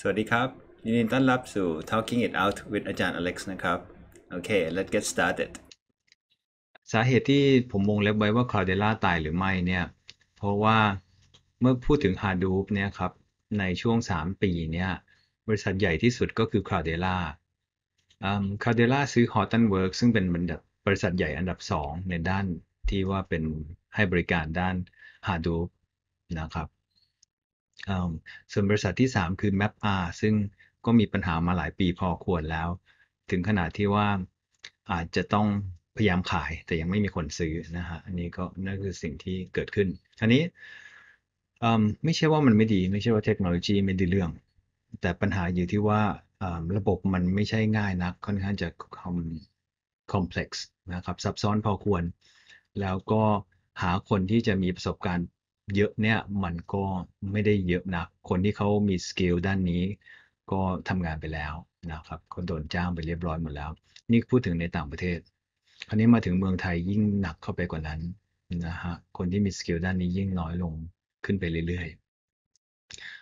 สวัสดีครับยินดีต้อนรับสู่ Talking It Out with อาจารย์อเล็กซ์นะครับ โอเค let's get started สาเหตุที่ผมวงเล็บไว้ว่าคาร์เดล่าตายหรือไม่เนี่ย เพราะว่าเมื่อพูดถึงฮาดูปเนี่ยครับในช่วง 3 ปีเนี่ยบริษัทใหญ่ที่สุดก็คือคร์เดล่าคาร์เดล่าซื้อฮ h ตันเวิร์กซึ่งเป็นบริษัทใหญ่อันดับ 2 ในด้านที่ว่าเป็นให้บริการด้านฮาดูปนะครับส่วนบริษัทที่ 3 คือ MapR ซึ่งก็มีปัญหามาหลายปีพอควรแล้ว ถึงขนาดที่ว่าอาจจะต้องพยายามขายแต่ยังไม่มีคนซื้อนะฮะอันนี้ก็นั่นคือสิ่งที่เกิดขึ้นทีนี้ไม่ใช่ว่ามันไม่ดี ไม่ใช่ว่าเทคโนโลยีไม่ดีเรื่อง แต่ปัญหาอยู่ที่ว่าระบบมันไม่ใช่ง่ายนักค่อนข้างจะคอมคอมเพล็กซ์นะครับซับซ้อนพอควร แล้วก็หาคนที่จะมีประสบการณ์เยอะเนี่ยมันก็ไม่ได้เยอะนะคนที่เขามีสกิลด้านนี้ก็ทำงานไปแล้วนะครับคนโดนจ้างไปเรียบร้อยหมดแล้ว นี่พูดถึงในต่างประเทศคราวนี้มาถึงเมืองไทยยิ่งหนักเข้าไปกว่านั้นนะฮะคนที่มีสกิลด้านนี้ยิ่งน้อยลงขึ้นไปเรื่อย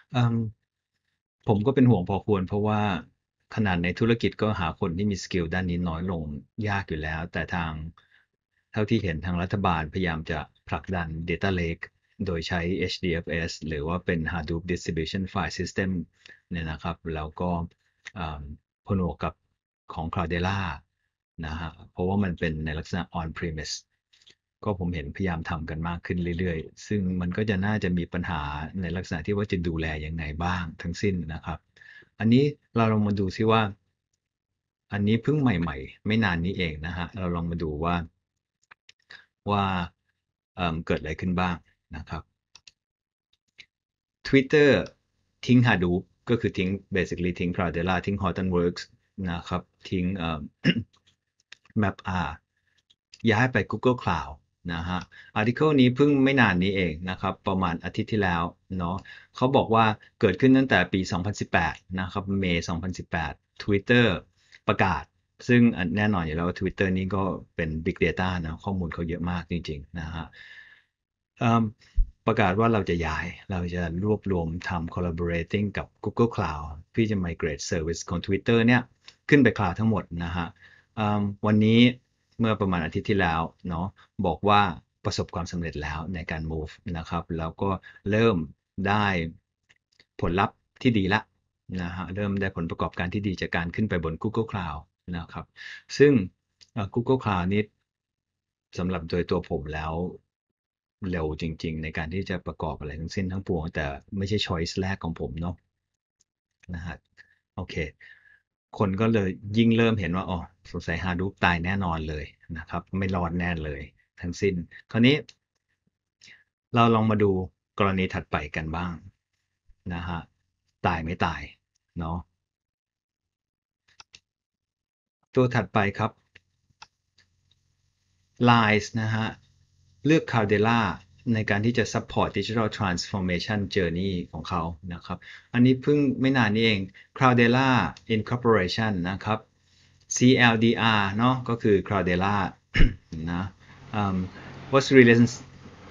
ๆผมก็เป็นห่วงพอควร เพราะว่าขนาดในธุรกิจก็หาคนที่มีสกิลด้านนี้น้อยลงยากอยู่แล้ว แต่ทางเท่าที่เห็นทางรัฐบาลพยายามจะผลักดัน Data Lake โดยใช้ HDFS หรือว่าเป็น Hadoop Distribution File System เนี่ยนะครับแล้วก็พนวกกับของ Cloudera นะฮะ เพราะว่ามันเป็นในลักษณะ On-Premise ก็ผมเห็นพยายามทำกันมากขึ้นเรื่อยๆ ซึ่งมันก็จะน่าจะมีปัญหาในลักษณะที่ว่าจะดูแลอย่างไรบ้างทั้งสิ้นนะครับ อันนี้เราลองมาดูซิว่า อันนี้เพิ่งใหม่ๆ ไม่นานนี้เองนะฮะ เราลองมาดูว่าว่าเเกิดอะไรขึ้นบ้างนะครับ Twitter ทิ้ง Hadoop ก็คือทิ้ง basically ทิ้ง Cloudera ทิ้ง Hortonworks นะครับทิ้ง MapR ย้ายไป Google Cloud นะฮะอาร์ติเคิลนี้เพิ่งไม่นานนี้เองนะครับ ประมาณอาทิตย์ที่แล้วเนาะเขาบอกว่าเกิดขึ้นตั้งแต่ปี 2018 นะครับเมย์2018 Twitter ประกาศ ซึ่งแน่นอนอยู่แล้วว่า Twitter นี่ก็เป็น Big Data นะข้อมูลเขาเยอะมากจริงๆนะฮะประกาศว่าเราจะย้าย เราจะรวบรวมทำ collaborating กับ Google Cloud ที่จะ migrate service ของ Twitter เนี่ยขึ้นไป Cloud ทั้งหมดนะฮะวันนี้เมื่อประมาณอาทิตย์ที่แล้วเนาะบอกว่าประสบความสำเร็จแล้วในการ move นะครับแล้วก็เริ่มได้ผลลัพธ์ที่ดีละนะฮะเริ่มได้ผลประกอบการที่ดีจากการขึ้นไปบน Google Cloud นะครับซึ่ง Google Cloud นี้สำหรับโดยตัวผมแล้วเร็วจริง ๆ ในการที่จะประกอบอะไรทั้งสิ้นทั้งปวง แต่ไม่ใช่ช้อยส์แรกของผมเนาะนะฮะโอเค คนก็เลยยิ่งเริ่มเห็นว่า อ๋อ สงสัยฮาดูปตายแน่นอนเลยนะครับ ไม่รอดแน่เลยทั้งสิ้น คราวนี้ เราลองมาดูกรณีถัดไปกันบ้างนะฮะตายไม่ตายเนาะตัวถัดไปครับ l i e s นะฮะเลือก Caldera ในการที่จะ support digital transformation journey ของเขา นะครับ อันนี้เพิ่งไม่นานนี้เอง Cloudera Incorporation นะครับ CLDR เนาะก็คือ Cloudera นะ um, was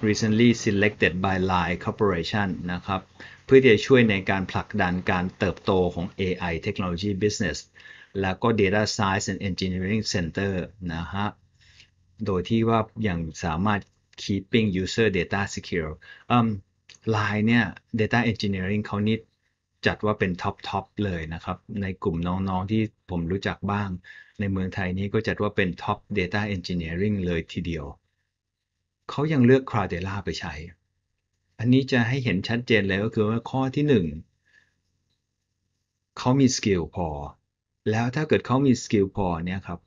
recently selected by Line Corporation นะครับ เพื่อที่จะช่วยในการผลักดันการเติบโตของ AI Technology Business แล้วก็ Data Science and Engineering Center นะฮะ โดยที่ว่าอย่างสามารถ keeping user data secure อืมไลน์เนี่ย data engineering เขานิดจัดว่าเป็นท็อปทอเลยนะครับ ในกลุ่มน้องๆ ที่ผมรู้จักบ้าง ในเมืองไทยนี้ก็จัดว่าเป็นท็อป data engineering เลยทีเดียว เขายังเลือก Cloudera ไปใช้ อันนี้จะให้เห็นชัดเจนเลยก็คือว่าข้อที่1เขามีสกิลพอ แล้วถ้าเกิดเขามีสกิลพอเนี่ยครับ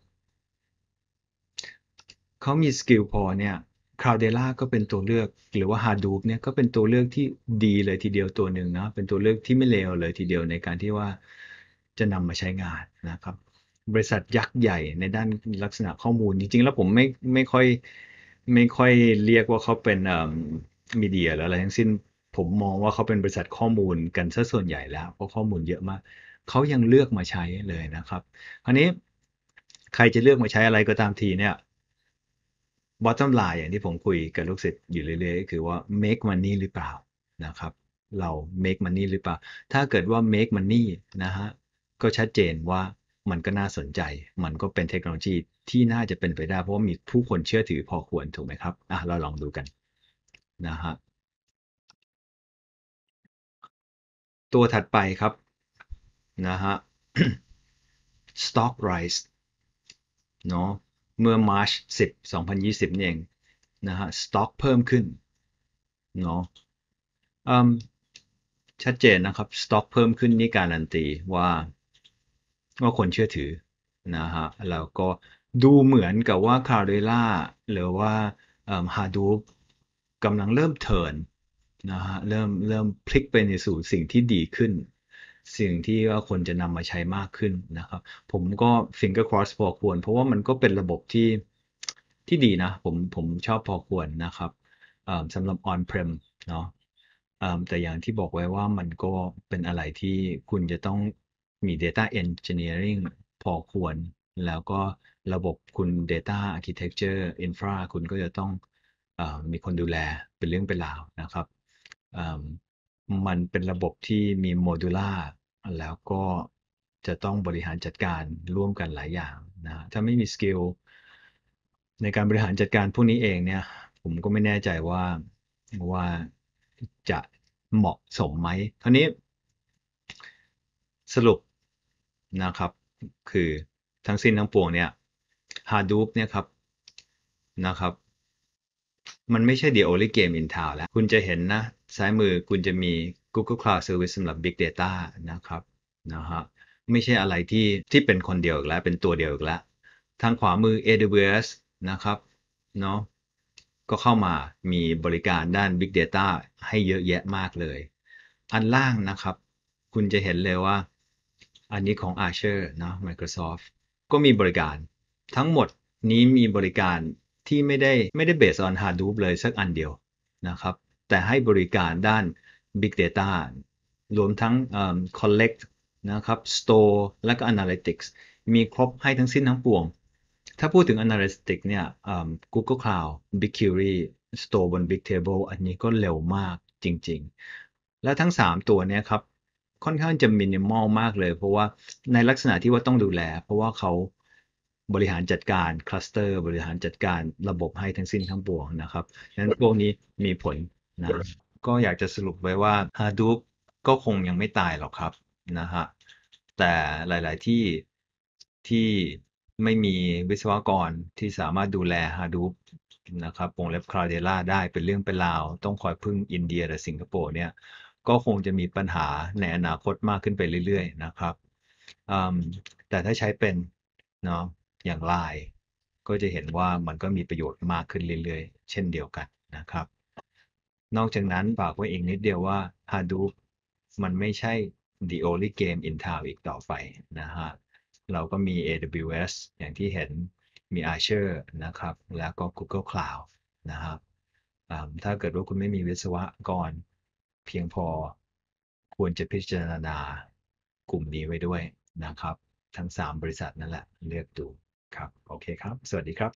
เขามีสกิลพอเนี่ย c l o u d e l a ก็เป็นตัวเลือกหรือว่า Hadoop เนี่ยก็เป็นตัวเลือกที่ดีเลยทีเดียวตัวหนึ่งเนาะเป็นตัวเลือกที่ไม่เลวเลยทีเดียวในการที่ว่าจะนำมาใช้งานนะครับ บริษัทยักษ์ใหญ่ในด้านลักษณะข้อมูลจริงๆ แล้วผมไม่ไม่ค่อยไม่ค่อยเรียกว่าเขาเป็นมีเดียหรืออะไรทั้งสิ้นผมมองว่าเขาเป็นบริษัทข้อมูลกันซะส่วนใหญ่แล้ว เพราะข้อมูลเยอะมากเขายังเลือกมาใช้เลยนะครับอันนี้ใครจะเลือกมาใช้อะไรก็ตามทีเนี่ยบอททำลายอย่างที่ผมคุยกับลูกศิษย์อยู่เรื่อยๆ คือว่า make money หรือเปล่านะครับ เรา make money หรือเปล่า ถ้าเกิดว่า make money นะฮะก็ชัดเจนว่ามันก็น่าสนใจ มันก็เป็นเทคโนโลยีที่น่าจะเป็นไปได้ เพราะามีผู้คนเชื่อถือพอควรถูกไหมครับอ่ะเราลองดูกันนะฮะตัวถัดไปครับนะฮะ stock r i s e เนาะเมื่อมาร์ช10 2020นี่เองนะฮะสต็อกเพิ่มขึ้นเนาะชัดเจนนะครับ สต็อกเพิ่มขึ้นนี่การันตี ว่า ว่าคนเชื่อถือนะฮะแล้วก็ดูเหมือนกับว่าคาร์เรล่า หรือว่าฮาดูกำลังเริ่มเทิร์นนะฮะเริ่มเริ่มพลิกไปในสู่สิ่งที่ดีขึ้นสิ่งที่ว่าคนจะนำมาใช้มากขึ้นนะครับ ผมก็ finger cross พอควร เพราะว่ามันก็เป็นระบบที่ที่ดีนะ ผมผมชอบพอควรนะครับสำหรับ on prem เนาะแต่อย่างที่บอกไว้ว่ามันก็เป็นอะไรที่คุณจะต้องมี data engineering พอควร แล้วก็ระบบคุณ data architecture infra คุณก็จะต้องอมีคนดูแลเป็นเรื่องเป็นราวนะครับมันเป็นระบบที่มีโมดูล่าแล้วก็จะต้องบริหารจัดการร่วมกันหลายอย่างนะถ้าไม่มีสกิลในการบริหารจัดการพวกนี้เองเนี่ย ผมก็ไม่แน่ใจว่าว่าจะเหมาะสมไหมคราวนี้สรุปนะครับ คือทั้งสิ้นทั้งปวงเนี่ย h a ดู o p เนี่ยครับ นะครับ มันไม่ใช่ดียวโอลิเกมอินทาวแล้วคุณจะเห็นนะซ้ายมือคุณจะมี Google Cloud Service สำหรับ Big Data นะครับนะฮะไม่ใช่อะไรที่ที่เป็นคนเดียวอีกแล้ว เป็นตัวเดียวอีกแล้ว ทางขวามือ AWS นะครับ เนาะก็เข้ามามีบริการด้าน Big Data ให้เยอะแยะมากเลย อันล่างนะครับ คุณจะเห็นเลยว่า อันนี้ของ Azure นะ Microsoft ก็มีบริการ ทั้งหมดนี้มีบริการที่ไม่ได้ไม่ได้เบสออน Hadoop เลยสักอันเดียวนะครับแต่ให้บริการด้าน Big Data รวมทั้ง collect นะครับ store และก็ analytics มีครบให้ทั้งสิ้นทั้งปวง ถ้าพูดถึง analytics เนี่ย Google Cloud BigQuery store บน Bigtable อันนี้ก็เร็วมากจริง ๆ และทั้ง 3 ตัวเนี่ยครับค่อนข้างจะมินิมอลมากเลย เพราะว่าในลักษณะที่ว่าต้องดูแล เพราะว่าเขาบริหารจัดการคลัสเตอร์บริหารจัดการระบบให้ทั้งสิ้นทั้งปวงนะครับดังนั้นพวกนี้มีผลนะก็อยากจะสรุปไว้ว่าฮาดู o ก็คงยังไม่ตายหรอกครับนะฮะแต่หลาย ๆ ที่ที่ไม่มีวิศวกรที่สามารถดูแลฮาดู o นะครับวงเล็บคราเดล่าได้เป็นเรื่องเป็นราวต้องคอยพึ่งอินเดียหรือสิงคโปร์เนี่ย ก็คงจะมีปัญหาในอนาคตมากขึ้นไปเรื่อย ๆ นะครับแต่ถ้าใช้เป็นเนาะอย่างไลน์ก็จะเห็นว่ามันก็มีประโยชน์มากขึ้นเรื่อย ๆ เช่นเดียวกันนะครับนอกจากนั้นฝากไว้อีกนิดเดียวว่า Hadoop มันไม่ใช่ the only game in town อีกต่อไปนะฮะเราก็มี AWS อย่างที่เห็นมี Azure นะครับแล้วก็ Google Cloud นะครับถ้าเกิดว่าคุณไม่มีวิศวกรเพียงพอควรจะพิจารณากลุ่มนี้ไว้ด้วยนะครับ ทั้ง3บริษัทนั่นแหละเลือกดูครับโอเคครับสวัสดีครับ